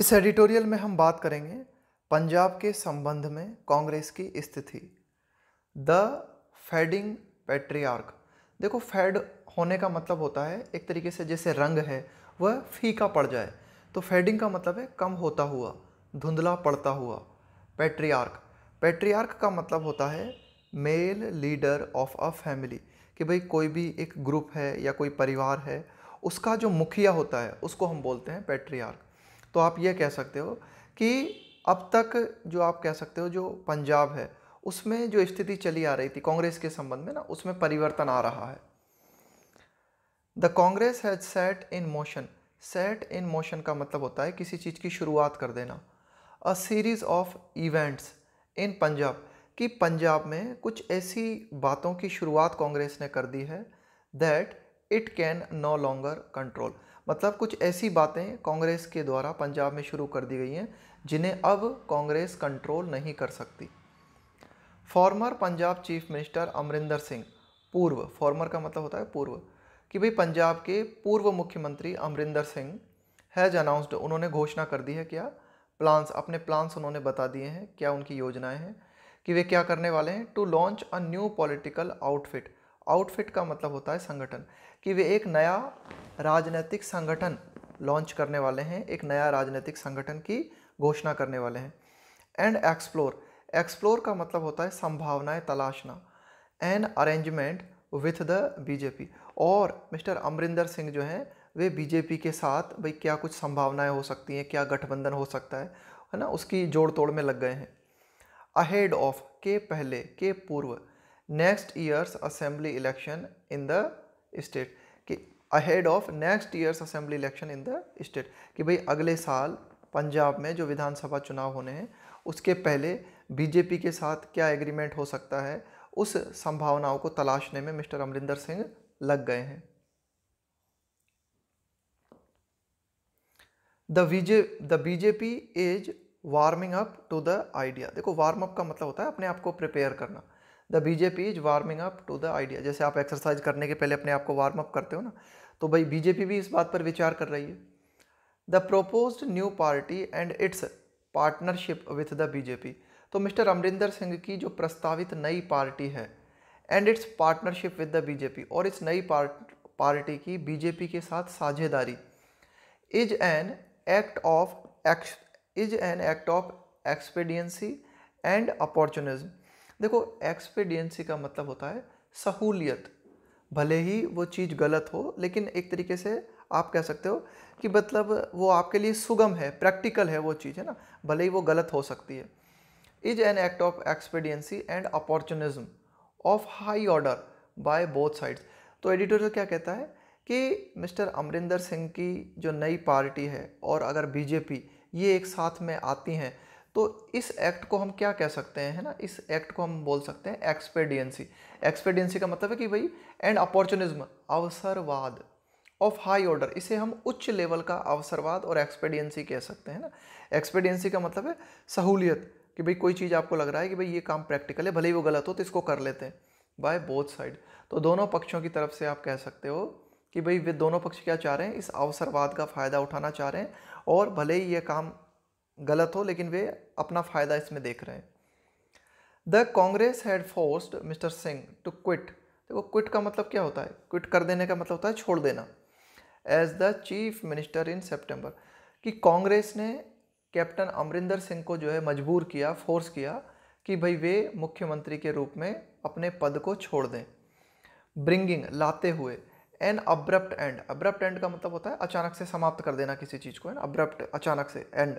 इस एडिटोरियल में हम बात करेंगे पंजाब के संबंध में कांग्रेस की स्थिति द फेडिंग पेट्रियार्क देखो फेड होने का मतलब होता है एक तरीके से जैसे रंग है वह फीका पड़ जाए तो फेडिंग का मतलब है कम होता हुआ धुंधला पड़ता हुआ पेट्रियार्क पेट्रियार्क का मतलब होता है male leader of a family कि भाई कोई भी एक ग्रुप है या कोई परिवार है उसका जो मुखिया होता है उसको हम बोलते हैं पेट्रियार्क तो आप ये कह सकते हो कि अब तक जो आप कह सकते हो जो पंजाब है उसमें जो स्थिति चली आ रही थी कांग्रेस के संबंध में ना उसमें परिवर्तन आ रहा है the Congress has set in motion set in motion का मतलब होता है किसी चीज़ की शुरुआत कर देना a series of events in Punjab कि पंजाब में कुछ ऐसी बातों की शुरुआत कांग्रेस ने कर दी है that it can no longer control मतलब कुछ ऐसी बातें कांग्रेस के द्वारा पंजाब में शुरू कर दी गई हैं जिन्हें अब कांग्रेस कंट्रोल नहीं कर सकती former Punjab chief minister Amarinder Singh पूर्व फॉर्मर का मतलब होता है पूर्व कि भाई पंजाब के पूर्व मुख्यमंत्री अमरिंदर सिंह हैज अनाउंस्ड उन्होंने घोषणा कर दी है क्या प्लान्स अपने प्लान्स उन्होंने बता दिए हैं क्या उनकी योजनाएं हैं कि वे क्या करने वाले हैं to launch a new political outfit outfit का मतलब होता है संगठन कि वे एक नया राजनीतिक संगठन लॉन्च करने वाले हैं एक नया राजनीतिक संगठन की घोषणा करने वाले हैं एंड एक्सप्लोर एक्सप्लोर का मतलब होता है संभावनाएं तलाशना an arrangement with the BJP और मिस्टर अमरिंदर सिंह जो हैं वे बीजेपी के साथ भाई क्या कुछ संभावनाएं हो सकती हैं क्या गठबंधन हो सकता है है ना उसकी जोड़ तोड़ में लग गए हैं अहेड ऑफ के पहले के पूर्व next year's assembly election in the state कि ahead of next year's assembly election in the state कि भाई अगले साल पंजाब में जो विधानसभा चुनाव होने हैं उसके पहले बीजेपी के साथ क्या एग्रीमेंट हो सकता है उस संभावनाओं को तलाशने में मिस्टर अमरिंदर सिंह लग गए हैं the BJ the BJP is warming up to the idea देखो वार्म अप का मतलब होता है अपने आप को प्रिपेयर करना the BJP is warming up to the idea जैसे आप एक्सरसाइज करने के पहले अपने आप को वार्म अप करते हो ना तो भाई बीजेपी भी इस बात पर विचार कर रही है the proposed new party and its partnership with the BJP तो मिस्टर अमरिंदर सिंह की जो प्रस्तावित नई पार्टी है and its partnership with the BJP और इस नई पार्ट पार्टी की बीजेपी के साथ साझेदारी is an act of ex is an act of expediency and opportunism देखो एक्सपीडियंसी का मतलब होता है सहूलियत भले ही वो चीज़ गलत हो लेकिन एक तरीके से आप कह सकते हो कि मतलब वो आपके लिए सुगम है प्रैक्टिकल है वो चीज़ है ना भले ही वो गलत हो सकती है is an act of expediency and opportunism of high order by both sides तो एडिटोरियल क्या कहता है कि मिस्टर अमरिंदर सिंह की जो नई पार्टी है और अगर बीजेपी ये एक साथ में आती हैं तो इस एक्ट को हम क्या कह सकते हैं है ना इस एक्ट को हम बोल सकते हैं एक्सपेडियंसी एक्सपेडियंसी का मतलब है कि भाई एंड अपॉर्चुनिज्म अवसरवाद ऑफ हाई ऑर्डर इसे हम उच्च लेवल का अवसरवाद और एक्सपेडियंसी कह सकते हैं ना एक्सपेडियंसी का मतलब है सहूलियत कि भाई कोई चीज़ आपको लग रहा है कि भाई ये काम प्रैक्टिकल है भले ही वो गलत हो तो इसको कर लेते हैं बाय बोथ साइड तो दोनों पक्षों की तरफ से आप कह सकते हो कि भाई वे दोनों पक्ष क्या चाह रहे हैं इस अवसरवाद का फ़ायदा उठाना चाह रहे हैं और भले ही ये काम गलत हो लेकिन वे अपना फ़ायदा इसमें देख रहे हैं the Congress had forced mister Singh to quit देखो क्विट का मतलब क्या होता है क्विट कर देने का मतलब होता है छोड़ देना as the chief minister in September कि कांग्रेस ने कैप्टन अमरिंदर सिंह को जो है मजबूर किया फोर्स किया कि भाई वे मुख्यमंत्री के रूप में अपने पद को छोड़ दें ब्रिंगिंग लाते हुए an abrupt end abrupt end का मतलब होता है अचानक से समाप्त कर देना किसी चीज़ को एन अब्रप्ट अचानक से end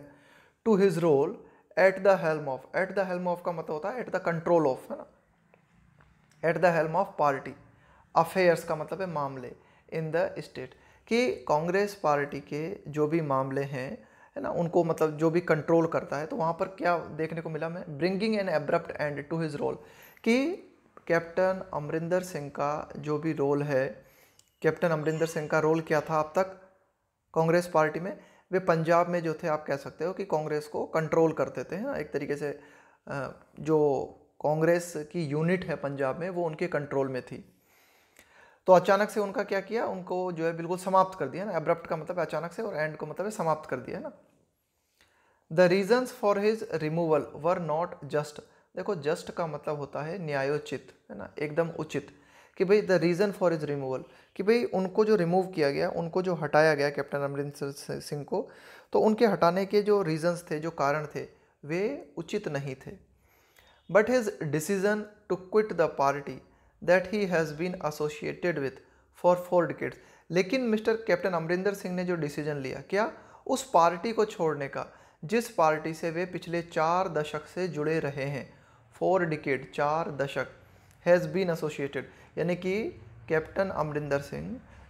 to his role at the helm of at the helm of का मतलब होता है एट द कंट्रोल ऑफ है ना at the helm of party affairs का मतलब है मामले इन द स्टेट कि कांग्रेस पार्टी के जो भी मामले हैं है ना उनको मतलब जो भी कंट्रोल करता है तो वहाँ पर क्या देखने को मिला मैं bringing an abrupt end to his role कि कैप्टन अमरिंदर सिंह का जो भी रोल है कैप्टन अमरिंदर सिंह का रोल क्या था अब तक कांग्रेस पार्टी में वे पंजाब में जो थे आप कह सकते हो कि कांग्रेस को कंट्रोल करते थे ना हाँ, एक तरीके से जो कांग्रेस की यूनिट है पंजाब में वो उनके कंट्रोल में थी तो अचानक से उनका क्या किया उनको जो है बिल्कुल समाप्त कर दिया ना एब्रप्ट का मतलब अचानक से और एंड को मतलब समाप्त कर दिया ना the reasons for his removal were not just देखो जस्ट का मतलब होता है न्यायोचित है ना एकदम उचित कि भाई the reason for his removal कि भाई उनको जो रिमूव किया गया उनको जो हटाया गया कैप्टन अमरिंदर सिंह को तो उनके हटाने के जो रीज़न्स थे जो कारण थे वे उचित नहीं थे but his decision to quit the party that he has been associated with for four decades लेकिन मिस्टर कैप्टन अमरिंदर सिंह ने जो डिसीजन लिया क्या उस पार्टी को छोड़ने का जिस पार्टी से वे पिछले चार दशक से जुड़े रहे हैं फोर डिकेट चार दशक हैज़ बीन एसोसिएटेड यानी कि कैप्टन अमरिंदर सिंह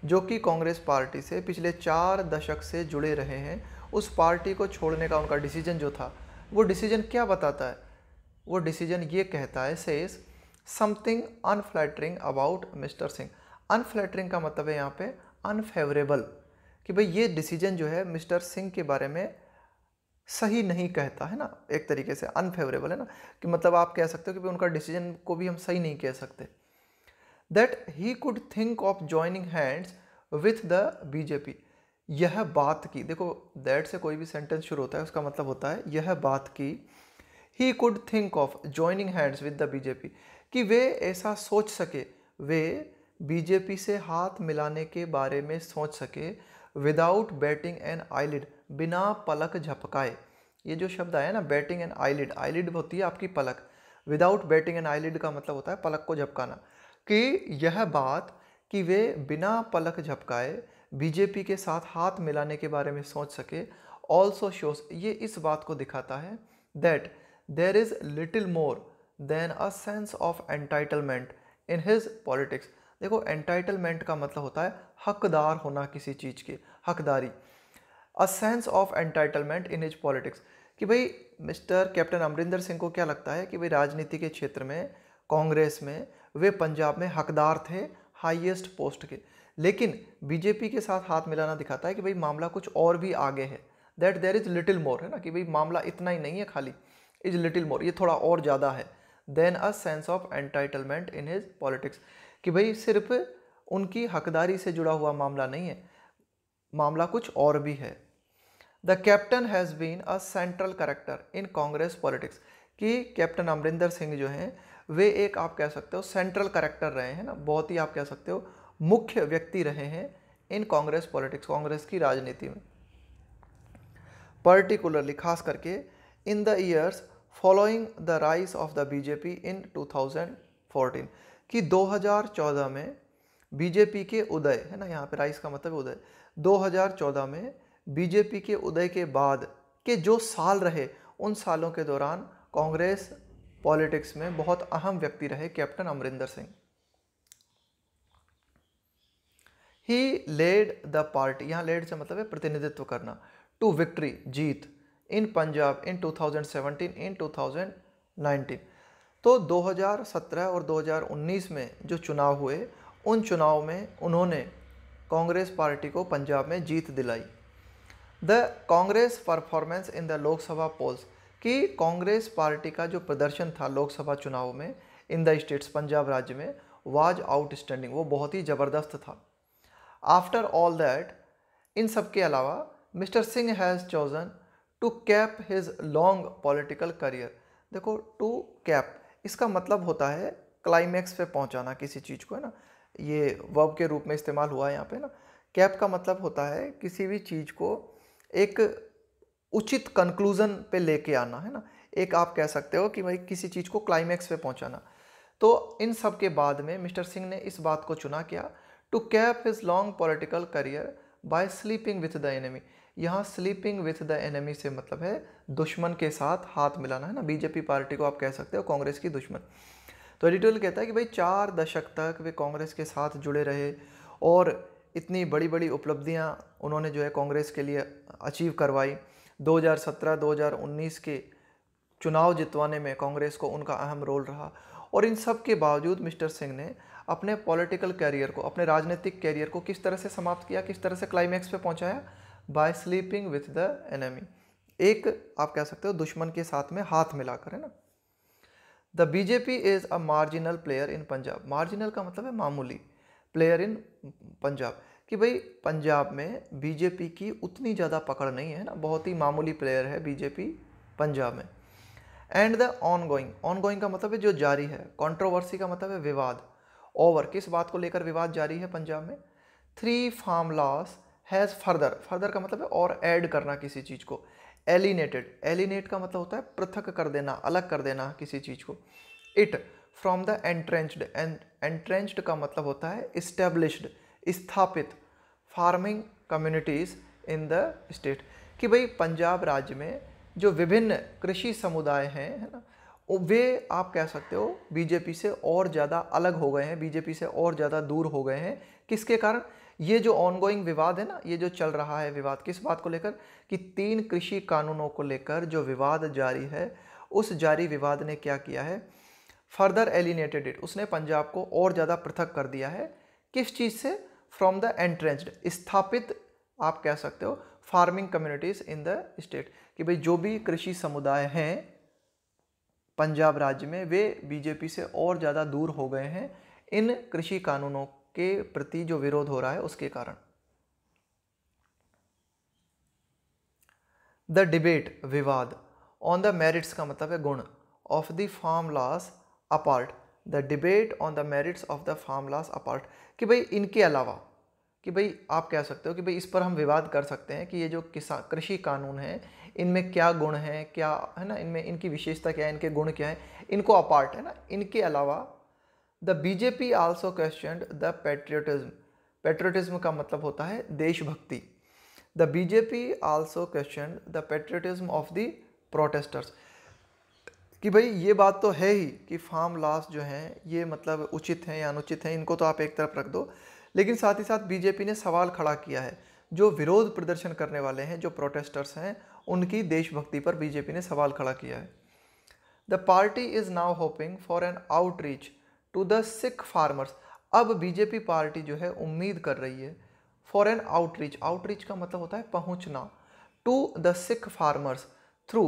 जो कि कांग्रेस पार्टी से पिछले चार दशक से जुड़े रहे हैं उस पार्टी को छोड़ने का उनका डिसीजन जो था वो डिसीजन क्या बताता है वो डिसीजन ये कहता है says something unflattering about mister Singh unflattering का मतलब है यहाँ पे अनफेवरेबल कि भाई ये डिसीजन जो है मिस्टर सिंह के बारे में सही नहीं कहता है ना एक तरीके से अनफेवरेबल है ना कि मतलब आप कह सकते हो कि उनका डिसीजन को भी हम सही नहीं कह सकते that he could think of joining hands with the BJP यह बात की देखो दैट से कोई भी सेंटेंस शुरू होता है उसका मतलब होता है यह बात की he could think of joining hands with the BJP कि वे ऐसा सोच सके वे बीजेपी से हाथ मिलाने के बारे में सोच सके विदाउट बैटिंग एंड आईलिड बिना पलक झपकाए ये जो शब्द आया ना बैटिंग एन आईलिड आईलिड होती है आपकी पलक विदाउट बैटिंग एंड आईलिड का मतलब होता है पलक को झपकाना कि यह बात कि वे बिना पलक झपकाए बीजेपी के साथ हाथ मिलाने के बारे में सोच सके ऑल्सो शोज ये इस बात को दिखाता है that there is little more than a sense of entitlement in his politics देखो एंटाइटलमेंट का मतलब होता है हकदार होना किसी चीज़ के हकदारी a sense of entitlement in his politics कि भाई मिस्टर कैप्टन अमरिंदर सिंह को क्या लगता है कि भाई राजनीति के क्षेत्र में कांग्रेस में वे पंजाब में हकदार थे हाईएस्ट पोस्ट के लेकिन बीजेपी के साथ हाथ मिलाना दिखाता है कि भाई मामला कुछ और भी आगे है that there is little more है ना कि भाई मामला इतना ही नहीं है खाली इज लिटिल मोर ये थोड़ा और ज़्यादा है than a sense of entitlement in his politics कि भाई सिर्फ उनकी हकदारी से जुड़ा हुआ मामला नहीं है मामला कुछ और भी है the captain has been a central character in Congress politics कि कैप्टन अमरिंदर सिंह जो हैं वे एक आप कह सकते हो सेंट्रल करेक्टर रहे हैं ना बहुत ही आप कह सकते हो मुख्य व्यक्ति रहे हैं इन कांग्रेस पॉलिटिक्स कांग्रेस की राजनीति में पर्टिकुलरली खास करके in the years following the rise of the BJP in 2014 कि 2014 में बीजेपी के उदय है ना यहाँ पे राइस का मतलब उदय 2014 में बीजेपी के उदय के बाद के जो साल रहे उन सालों के दौरान कांग्रेस पॉलिटिक्स में बहुत अहम व्यक्ति रहे captain Amarinder Singh he led the party यहाँ लेड से मतलब है प्रतिनिधित्व करना टू विक्ट्री जीत इन पंजाब इन 2017 इन 2019 तो 2017 और 2019 में जो चुनाव हुए उन चुनाव में उन्होंने कांग्रेस पार्टी को पंजाब में जीत दिलाई the Congress performance in the Lok Sabha polls कि कांग्रेस पार्टी का जो प्रदर्शन था लोकसभा चुनाव में इन द स्टेट्स पंजाब राज्य में वाज आउटस्टैंडिंग वो बहुत ही ज़बरदस्त था आफ्टर ऑल दैट इन सब के अलावा mister Singh has chosen to cap his long political career देखो टू कैप इसका मतलब होता है क्लाइमैक्स पे पहुंचाना किसी चीज़ को है ना ये वर्ब के रूप में इस्तेमाल हुआ है यहाँ पे ना कैप का मतलब होता है किसी भी चीज़ को एक उचित कंक्लूज़न पे लेके आना है ना एक आप कह सकते हो कि भाई किसी चीज़ को क्लाइमैक्स पे पहुँचाना तो इन सब के बाद में मिस्टर सिंह ने इस बात को चुना किया to cap his long political career by sleeping with the enemy यहाँ स्लीपिंग विथ द एनिमी से मतलब है दुश्मन के साथ हाथ मिलाना है ना बीजेपी पार्टी को आप कह सकते हो कांग्रेस की दुश्मन तो एडिटोरियल कहता है कि भाई चार दशक तक वे कांग्रेस के साथ जुड़े रहे और इतनी बड़ी बड़ी उपलब्धियाँ उन्होंने जो है कांग्रेस के लिए अचीव करवाई 2017-2019 के चुनाव जितवाने में कांग्रेस को उनका अहम रोल रहा और इन सब के बावजूद मिस्टर सिंह ने अपने पॉलिटिकल कैरियर को अपने राजनीतिक कैरियर को किस तरह से समाप्त किया किस तरह से क्लाइमैक्स पे पहुंचाया by sleeping with the enemy एक आप कह सकते हो दुश्मन के साथ में हाथ मिलाकर है ना the BJP is a marginal player in Punjab marginal का मतलब है मामूली प्लेयर इन पंजाब कि भाई पंजाब में बीजेपी की उतनी ज़्यादा पकड़ नहीं है ना बहुत ही मामूली प्लेयर है बीजेपी पंजाब में and the ongoing ongoing का मतलब है जो जारी है कॉन्ट्रोवर्सी का मतलब है विवाद ओवर किस बात को लेकर विवाद जारी है पंजाब में three farm laws has further further का मतलब है और ऐड करना किसी चीज़ को एलिनेटेड एलिनेट का मतलब होता है पृथक कर देना अलग कर देना किसी चीज़ को it from the entrenched entrenched का मतलब होता है इस्टेब्लिश्ड स्थापित farming communities in the state कि भाई पंजाब राज्य में जो विभिन्न कृषि समुदाय हैं है ना वे आप कह सकते हो बीजेपी से और ज़्यादा अलग हो गए हैं बीजेपी से और ज़्यादा दूर हो गए हैं किसके कारण ये जो ऑनगोइंग विवाद है ना ये जो चल रहा है विवाद किस बात को लेकर कि तीन कृषि कानूनों को लेकर जो विवाद जारी है उस जारी विवाद ने क्या किया है फर्दर एलिनेटेड इट उसने पंजाब को और ज़्यादा पृथक कर दिया है किस चीज़ से फ्रॉम द एंट्रेंस्ड स्थापित आप कह सकते हो farming communities in the state कि भाई जो भी कृषि समुदाय हैं पंजाब राज्य में वे बीजेपी से और ज़्यादा दूर हो गए हैं इन कृषि कानूनों के प्रति जो विरोध हो रहा है उसके कारण द डिबेट विवाद ऑन द मेरिट्स का मतलब है गुण of the farm laws apart the debate on the merits of the farm laws apart कि भाई इनके अलावा कि भाई आप कह सकते हो कि भाई इस पर हम विवाद कर सकते हैं कि ये जो किसान कृषि कानून है इनमें क्या गुण हैं क्या है ना इनमें इनकी विशेषता क्या है इनके गुण क्या है इनको अपार्ट है ना इनके अलावा the BJP also question the patriotism patriotism का मतलब होता है देशभक्ति the BJP also question the patriotism of the protesters कि भाई ये बात तो है ही कि फार्म लॉस जो हैं ये मतलब उचित हैं या अनुचित हैं इनको तो आप एक तरफ रख दो लेकिन साथ ही साथ बीजेपी ने सवाल खड़ा किया है जो विरोध प्रदर्शन करने वाले हैं जो प्रोटेस्टर्स हैं उनकी देशभक्ति पर बीजेपी ने सवाल खड़ा किया है the party is now hoping for an outreach to the Sikh farmers अब बीजेपी पार्टी जो है उम्मीद कर रही है एन आउटरीच आउटरीच का मतलब होता है पहुंचना to the Sikh farmers through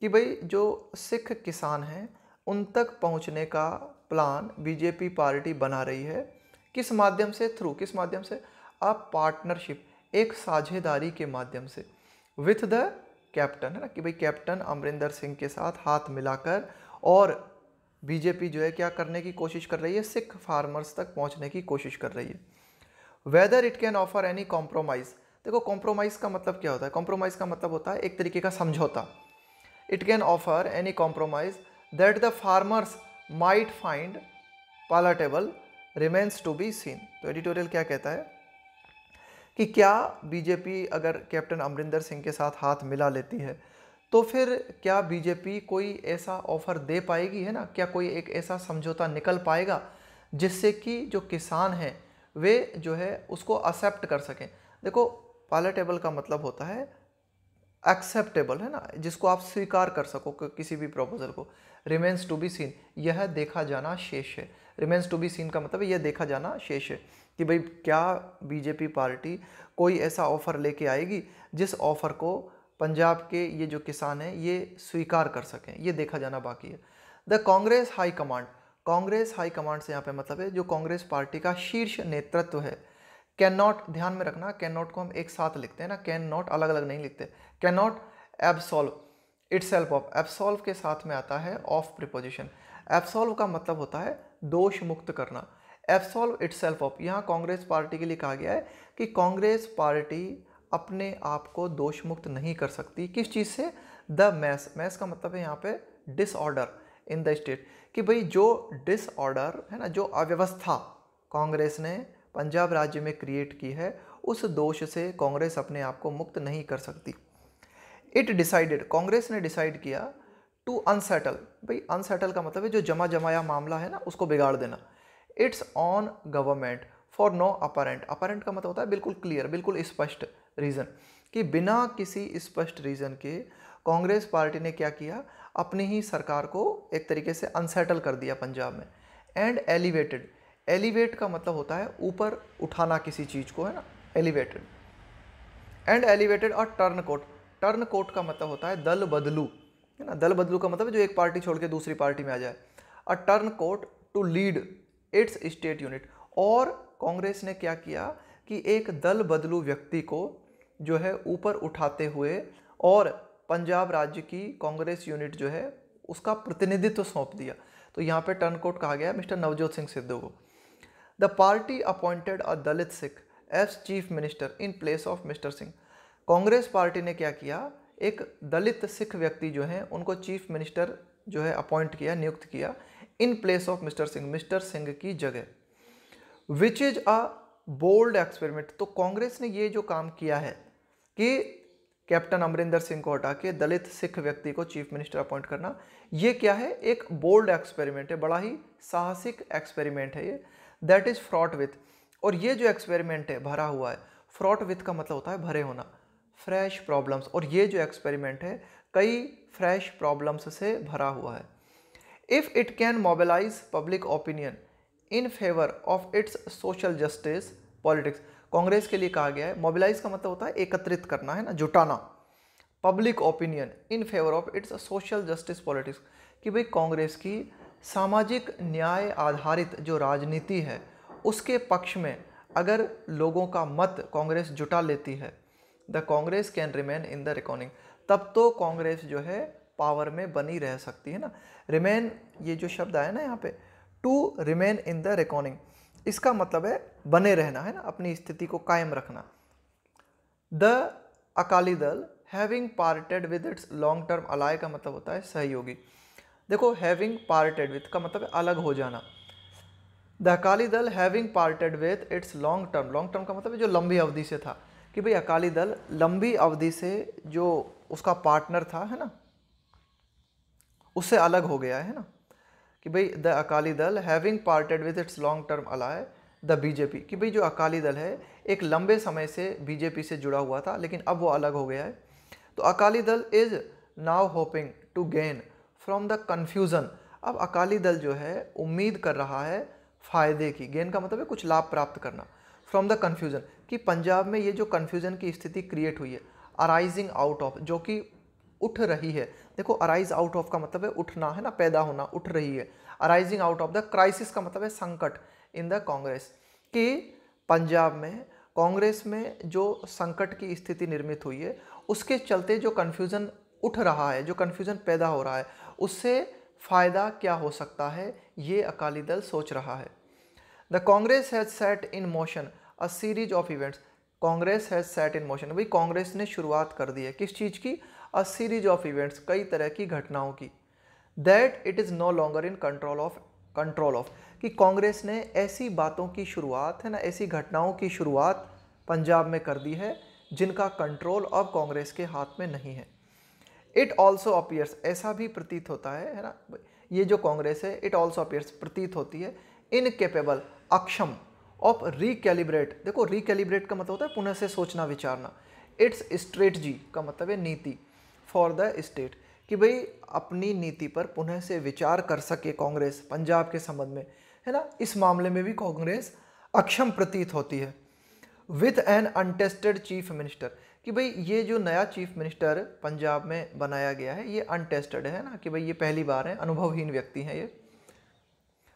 कि भाई जो सिख किसान हैं उन तक पहुंचने का प्लान बीजेपी पार्टी बना रही है किस माध्यम से थ्रू किस माध्यम से अ पार्टनरशिप एक साझेदारी के माध्यम से विथ द कैप्टन है ना कि भाई कैप्टन अमरिंदर सिंह के साथ हाथ मिलाकर और बीजेपी जो है क्या करने की कोशिश कर रही है सिख फार्मर्स तक पहुंचने की कोशिश कर रही है whether it can offer any compromise देखो कॉम्प्रोमाइज़ का मतलब क्या होता है कॉम्प्रोमाइज़ का मतलब होता है एक तरीके का समझौता it can offer any compromise that the farmers might find palatable remains to be seen तो एडिटोरियल क्या कहता है कि क्या बीजेपी अगर कैप्टन अमरिंदर सिंह के साथ हाथ मिला लेती है तो फिर क्या बीजेपी कोई ऐसा ऑफर दे पाएगी है ना क्या कोई एक ऐसा समझौता निकल पाएगा जिससे कि जो किसान हैं वे जो है उसको एक्सेप्ट कर सकें देखो पैलेटेबल का मतलब होता है एक्सेप्टेबल है ना जिसको आप स्वीकार कर सको किसी भी प्रपोजल को रिमेंस टू बी सीन यह देखा जाना शेष है रिमेंस टू बी सीन का मतलब यह देखा जाना शेष है कि भाई क्या बीजेपी पार्टी कोई ऐसा ऑफ़र लेके आएगी जिस ऑफ़र को पंजाब के ये जो किसान हैं ये स्वीकार कर सकें ये देखा जाना बाकी है the Congress high command Congress high command से यहाँ पे मतलब है जो कांग्रेस पार्टी का शीर्ष नेतृत्व है कैन नॉट ध्यान में रखना कैन नॉट को हम एक साथ लिखते हैं ना कैन नॉट अलग अलग नहीं लिखते cannot absolve itself of absolve के साथ में आता है ऑफ प्रिपोजिशन एब्सॉल्व का मतलब होता है दोष मुक्त करना एब्सॉल्व इट्स सेल्फ ऑफ यहाँ कांग्रेस पार्टी के लिए कहा गया है कि कांग्रेस पार्टी अपने आप को दोष मुक्त नहीं कर सकती किस चीज़ से द मैस मैस का मतलब है यहाँ पे डिसऑर्डर इन द स्टेट कि भाई जो डिसऑर्डर है ना जो अव्यवस्था कांग्रेस ने पंजाब राज्य में क्रिएट की है उस दोष से कांग्रेस अपने आप को मुक्त नहीं कर सकती इट डिसाइडेड कांग्रेस ने डिसाइड किया टू अनसेटल भाई अनसेटल का मतलब है जो जमा जमाया मामला है ना उसको बिगाड़ देना its own government for no apparent apparent का मतलब होता है बिल्कुल क्लियर बिल्कुल स्पष्ट रीज़न कि बिना किसी स्पष्ट रीज़न के कांग्रेस पार्टी ने क्या किया अपनी ही सरकार को एक तरीके से अनसेटल कर दिया पंजाब में एंड एलिवेटेड एलिवेट का मतलब होता है ऊपर उठाना किसी चीज़ को है ना एलिवेटेड एंड एलिवेटेड और टर्न कोट टर्न कोट का मतलब होता है दल बदलू है ना दल बदलू का मतलब जो एक पार्टी छोड़ के दूसरी पार्टी में आ जाए a turncoat to lead its state unit और कांग्रेस ने क्या किया कि एक दल बदलू व्यक्ति को जो है ऊपर उठाते हुए और पंजाब राज्य की कांग्रेस यूनिट जो है उसका प्रतिनिधित्व सौंप दिया तो यहाँ पे टर्न कोट कहा गया मिस्टर नवजोत सिंह सिद्धू को the party appointed a Dalit Sikh as chief minister in place of mister Singh Congress party ने क्या किया एक दलित सिख व्यक्ति जो हैं उनको चीफ मिनिस्टर जो है अपॉइंट किया नियुक्त किया in place of mister Singh mister Singh की जगह which is a bold experiment तो कांग्रेस ने ये जो काम किया है कि कैप्टन अमरिंदर सिंह को हटा के दलित सिख व्यक्ति को चीफ मिनिस्टर अपॉइंट करना ये क्या है एक बोल्ड एक्सपेरिमेंट है बड़ा ही साहसिक एक्सपेरिमेंट है ये दैट इज़ फ्रॉट विथ और ये जो एक्सपेरिमेंट है भरा हुआ है फ्रॉट विथ का मतलब होता है भरे होना फ्रेश प्रॉब्लम्स और ये जो एक्सपेरिमेंट है कई फ्रेश प्रॉब्लम्स से भरा हुआ है if it can mobilise public opinion in favour of its social justice politics Congress के लिए कहा गया है मोबिलाइज का मतलब होता है एकत्रित करना है ना जुटाना public opinion in favour of its social justice politics कि भाई कांग्रेस की सामाजिक न्याय आधारित जो राजनीति है उसके पक्ष में अगर लोगों का मत कांग्रेस जुटा लेती है the Congress can remain in the reckoning तब तो कांग्रेस जो है पावर में बनी रह सकती है ना रिमेन ये जो शब्द आया ना यहाँ पे to remain in the reckoning इसका मतलब है बने रहना है ना अपनी स्थिति को कायम रखना the Akali Dal having parted with its long term ally का मतलब होता है सहयोगी देखो हैविंग पार्टेड विथ का मतलब अलग हो जाना the Akali Dal having parted with its long term long term का मतलब जो लंबी अवधि से था कि भाई अकाली दल लंबी अवधि से जो उसका पार्टनर था है ना उससे अलग हो गया है ना कि भाई the Akali Dal having parted with its long term ally the BJP कि भाई जो अकाली दल है एक लंबे समय से बीजेपी से जुड़ा हुआ था लेकिन अब वो अलग हो गया है तो Akali Dal is now hoping to gain from the confusion अब अकाली दल जो है उम्मीद कर रहा है फ़ायदे की गेन का मतलब है कुछ लाभ प्राप्त करना फ्रॉम द कन्फ्यूज़न कि पंजाब में ये जो कन्फ्यूज़न की स्थिति क्रिएट हुई है अराइजिंग आउट ऑफ जो कि उठ रही है देखो अराइज आउट ऑफ का मतलब है उठना है ना पैदा होना उठ रही है arising out of the crisis का मतलब है संकट इन द कांग्रेस कि पंजाब में कांग्रेस में जो संकट की स्थिति निर्मित हुई है उसके चलते जो कन्फ्यूज़न उठ रहा है जो कन्फ्यूज़न पैदा हो रहा है उससे फ़ायदा क्या हो सकता है ये अकाली दल सोच रहा है the Congress has set in motion a series of events Congress has set in motion भाई कांग्रेस ने शुरुआत कर दी है किस चीज़ की अ सीरीज ऑफ इवेंट्स कई तरह की घटनाओं की that it is no longer in control of control of कि कांग्रेस ने ऐसी बातों की शुरुआत है ना ऐसी घटनाओं की शुरुआत पंजाब में कर दी है जिनका कंट्रोल अब कांग्रेस के हाथ में नहीं है इट ऑल्सो अपीयर्स ऐसा भी प्रतीत होता है है ना ये जो कांग्रेस है इट ऑल्सो अपीयर्स प्रतीत होती है इनकेपेबल अक्षम ऑफ रिकेलिब्रेट देखो रिकेलिब्रेट का मतलब होता है पुनः से सोचना विचारना इट्स स्ट्रेटजी का मतलब है नीति फॉर द स्टेट कि भाई अपनी नीति पर पुनः से विचार कर सके कांग्रेस पंजाब के संबंध में है ना इस मामले में भी कांग्रेस अक्षम प्रतीत होती है with an untested chief minister कि भाई ये जो नया चीफ मिनिस्टर पंजाब में बनाया गया है ये अनटेस्टेड है ना कि भाई ये पहली बार है अनुभवहीन व्यक्ति हैं ये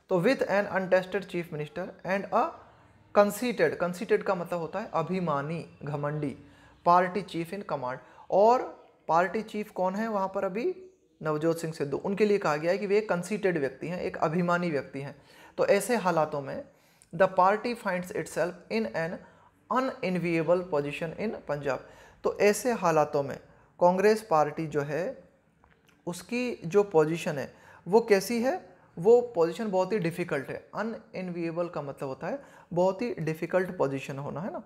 तो with an untested chief minister and a conceited conceited का मतलब होता है अभिमानी घमंडी पार्टी चीफ इन कमांड और पार्टी चीफ कौन है वहाँ पर अभी नवजोत सिंह सिद्धू उनके लिए कहा गया है कि वे एक कंसीटेड व्यक्ति हैं एक अभिमानी व्यक्ति हैं तो ऐसे हालातों में the party finds it in an unenviable position in Punjab तो ऐसे हालातों में कांग्रेस पार्टी जो है उसकी जो पोजिशन है वो कैसी है वो पोजीशन बहुत ही डिफ़िकल्ट है अनइनविएबल का मतलब होता है बहुत ही डिफ़िकल्ट पोजीशन होना है ना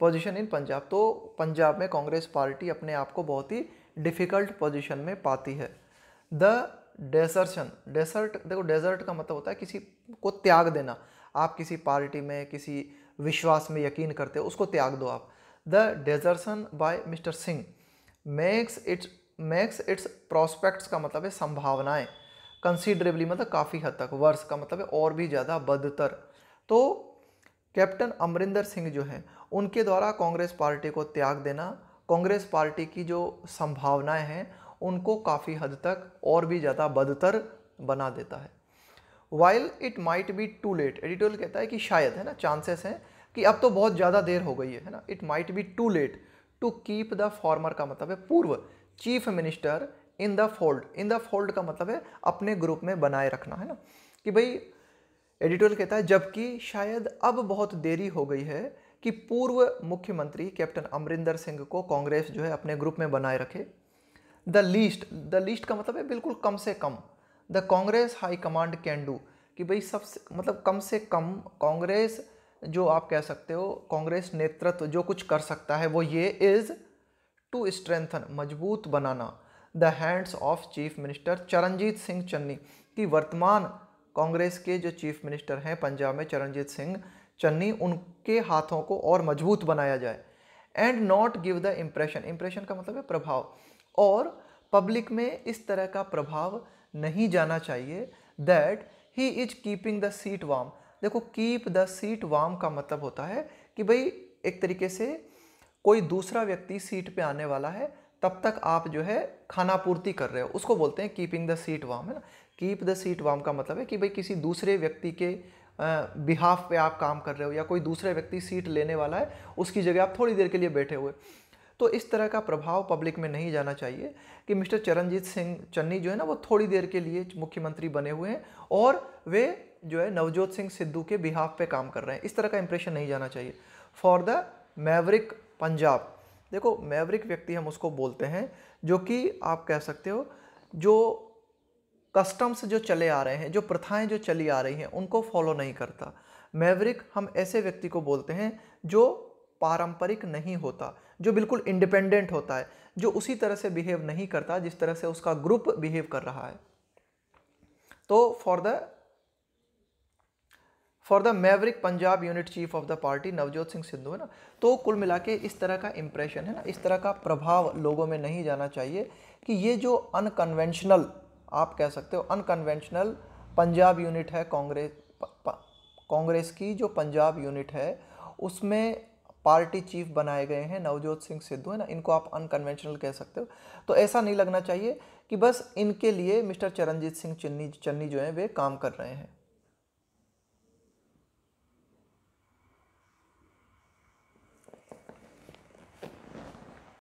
पोजीशन इन पंजाब तो पंजाब में कांग्रेस पार्टी अपने आप को बहुत ही डिफ़िकल्ट पोजीशन में पाती है द डेसर्शन डेसर्ट देखो डेजर्ट का मतलब होता है किसी को त्याग देना आप किसी पार्टी में किसी विश्वास में यकीन करते हो उसको त्याग दो आप the desertion by mister Singh makes its makes its prospects का मतलब है संभावनाएं कंसिडरेबली मतलब काफ़ी हद तक वर्ष का मतलब है और भी ज़्यादा बदतर तो कैप्टन अमरिंदर सिंह जो है उनके द्वारा कांग्रेस पार्टी को त्याग देना कांग्रेस पार्टी की जो संभावनाएं हैं उनको काफ़ी हद तक और भी ज़्यादा बदतर बना देता है while it might be too late editorial कहता है कि शायद है ना चांसेस हैं कि अब तो बहुत ज़्यादा देर हो गई है ना it might be too late to keep the former का मतलब है पूर्व chief minister in the fold in the fold का मतलब है अपने ग्रुप में बनाए रखना है ना कि भाई एडिटोरियल कहता है जबकि शायद अब बहुत देरी हो गई है कि पूर्व मुख्यमंत्री कैप्टन अमरिंदर सिंह को कांग्रेस जो है अपने ग्रुप में बनाए रखे द लीस्ट द लीस्ट का मतलब है बिल्कुल कम से कम the Congress high command can do कि भाई सबसे मतलब कम से कम कांग्रेस जो आप कह सकते हो कांग्रेस नेतृत्व जो कुछ कर सकता है वो ये इज़ टू स्ट्रेंथन मजबूत बनाना the hands of chief minister Charanjit Singh Channi की वर्तमान कांग्रेस के जो चीफ मिनिस्टर हैं पंजाब में चरणजीत सिंह चन्नी उनके हाथों को और मजबूत बनाया जाए and not give the impression impression का मतलब है प्रभाव और पब्लिक में इस तरह का प्रभाव नहीं जाना चाहिए that he is keeping the seat warm देखो कीप द सीट वाम का मतलब होता है कि भाई एक तरीके से कोई दूसरा व्यक्ति सीट पे आने वाला है तब तक आप जो है खानापूर्ति कर रहे हो उसको बोलते हैं कीपिंग द सीट वाम है ना कीप द सीट वार्म का मतलब है कि भाई किसी दूसरे व्यक्ति के बिहाफ पे आप काम कर रहे हो या कोई दूसरा व्यक्ति सीट लेने वाला है उसकी जगह आप थोड़ी देर के लिए बैठे हुए तो इस तरह का प्रभाव पब्लिक में नहीं जाना चाहिए कि मिस्टर चरणजीत सिंह चन्नी जो है ना वो थोड़ी देर के लिए मुख्यमंत्री बने हुए हैं और वे जो है नवजोत सिंह सिद्धू के बिहाफ पे काम कर रहे हैं इस तरह का इंप्रेशन नहीं जाना चाहिए फॉर द मैवरिक पंजाब देखो मैवरिक व्यक्ति हम उसको बोलते हैं जो कि आप कह सकते हो जो कस्टम्स जो चले आ रहे हैं जो प्रथाएं जो चली आ रही हैं उनको फॉलो नहीं करता मैवरिक हम ऐसे व्यक्ति को बोलते हैं जो पारंपरिक नहीं होता जो बिल्कुल इंडिपेंडेंट होता है जो उसी तरह से बिहेव नहीं करता जिस तरह से उसका ग्रुप बिहेव कर रहा है तो for the for the maverick Punjab unit chief of the party Navjot Singh Sidhu है ना तो कुल मिला के इस तरह का इम्प्रेशन है ना इस तरह का प्रभाव लोगों में नहीं जाना चाहिए कि ये जो अनकन्वेंशनल आप कह सकते हो अनकन्वेंशनल पंजाब यूनिट है कांग्रेस कांग्रेस की जो पंजाब यूनिट है उसमें पार्टी चीफ बनाए गए हैं नवजोत सिंह सिद्धू है ना इनको आप अनकन्वेंशनल कह सकते हो तो ऐसा नहीं लगना चाहिए कि बस इनके लिए मिस्टर चरणजीत सिंह चन्नी चन्नी जो हैं वे काम कर रहे हैं